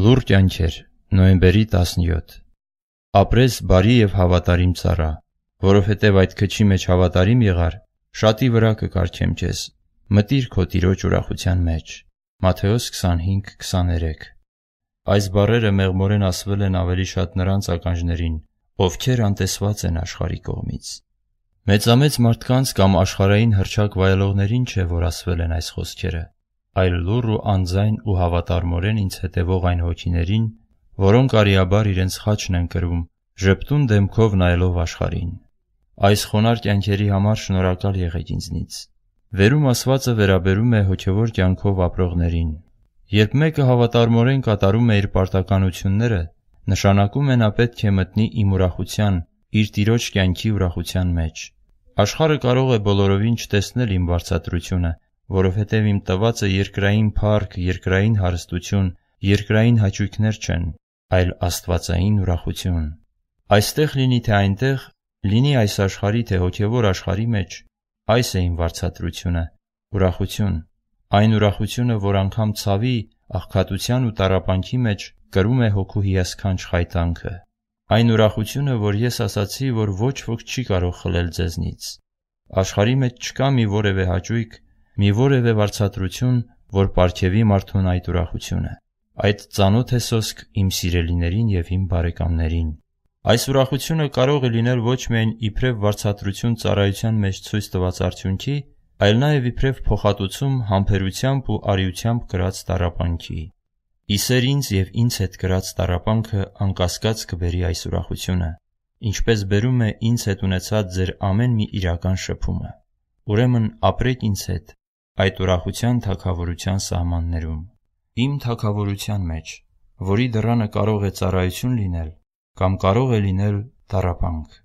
Լուրջ անջեր, նոյեմբերի 17 Ապրես բարի եւ հավատարիմ цаրա, որովհետեւ այդ քչի մեջ հավատարիմ եղար, շատի վրա կկարչեմ քեզ։ Մտիր քո Տիրոջ ուրախության մեջ։ Մատթեոս 25:23 Այս բառերը մեղմորեն ասվել են ավելի շատ նրանց ականջներին, ովքեր անտեսված են աշխարհի կողմից։ Մեծամեծ մարդկանց կամ աշխարհային հրճակ վայելողներին չէ, որ ասվել են այս խոսքերը, այլ լուրու անձայն ու հավատարմորեն ինձ հետևող այն հոգիներին, որոնք արիաբար իրենց խաչն են կրում, ժպտուն դեմքով նայելով աշխարհին։ Այս խոնար կյանքերի համար շնորհակալ եղեք ինձնից։ Վերում ասվածը վերաբերում է հոգևոր կյանքով ապրողներին։ Երբ մեկը հավատարմորեն կատարում է իր պարտականությունները, նշանակում է նա պետք է մտնի իմ ուրախության, իր տիրոջ կյանքի ուրախության մեջ։ Աշխարհը կարող է բոլորովին չտեսնել իմ վարչատրությունը, որովհետև իմ տվածը երկրային փառք, երկրային հարստություն, երկրային հաճույքներ չեն, այլ աստվածային ուրախություն։ Այստեղ լինի թե այնտեղ, լինի այս աշխարհի թե հոգևոր աշխարհի մեջ, այս է իմ վարչատրությունը, ուրախություն, այն ուրախությունը, որ անգամ ցավի, աղքատության ու տարապանքի մեջ կրում է հոգու հիասքանչ խայտանքը։ Այն ուրախությունը, որ ես ասացի, որ ոչ ոք չի կարող խլել ձեզնից։ Աշխարհի մեջ չկա մի որևէ հաճույք, մի որևէ վարձատրություն, որ պարգևի մարդուն այդ ուրախությունը։ Այդ ծանոթ է սոսկ իմ սիրելիներին եւ իմ բարեկամներին։ Այս ուրախությունը կարող է լինել ոչ միայն իբրև վարձատրություն ծառայության մեջ ցույց տված արդյունքի, այլ նաև իբրև փոխհատուցում համբերությամբ ու արիությամբ գրած տարապանքի։ Իսեր ինձ եւ ինձ հետ գրած տարապանքը անկասկած կբերի այս ուրախությունը, ինչպես բերում է ինձ հետ ունեցած ձեր ամեն մի իրական շփումը։ Ուրեմն ապրեք ինձ հետ այդ ուրախության թակավորության սահմաններում, իմ թակավորության մեջ, որի դռանը կարող է ծառայություն լինել կամ կարող է լինել տառապանք։